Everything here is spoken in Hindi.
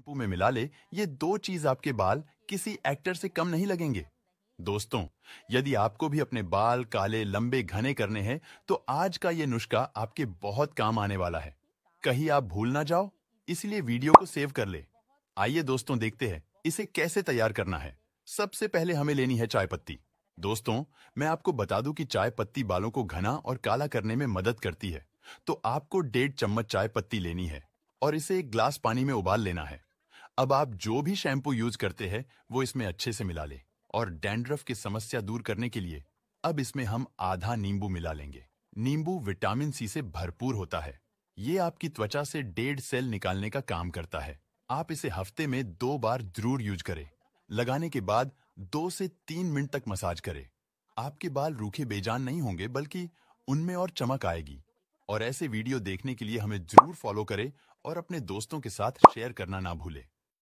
शैम्पू में मिला ले ये दो चीज आपके बाल किसी एक्टर से कम नहीं लगेंगे दोस्तों यदि आपको भी अपने बाल काले लंबे घने करने हैं तो आज का ये नुस्खा आपके बहुत काम आने वाला है कहीं आप भूल ना जाओ इसलिए वीडियो को सेव कर ले आइए दोस्तों देखते हैं इसे कैसे तैयार करना है सबसे पहले हमें लेनी है चाय पत्ती दोस्तों मैं आपको बता दूं कि चाय पत्ती बालों को घना और काला करने में मदद करती है तो आपको डेढ़ चम्मच चाय पत्ती लेनी है और इसे एक ग्लास पानी में उबाल लेना है अब आप जो भी शैम्पू यूज करते हैं वो इसमें अच्छे से मिला लें और डैंड्रफ की समस्या दूर करने के लिए अब इसमें हम आधा नींबू मिला लेंगे नींबू विटामिन सी से भरपूर होता है ये आपकी त्वचा से डेढ़ सेल निकालने का काम करता है आप इसे हफ्ते में दो बार जरूर यूज करें लगाने के बाद दो से तीन मिनट तक मसाज करें आपके बाल रूखे बेजान नहीं होंगे बल्कि उनमें और चमक आएगी और ऐसे वीडियो देखने के लिए हमें जरूर फॉलो करें और अपने दोस्तों के साथ शेयर करना ना भूलें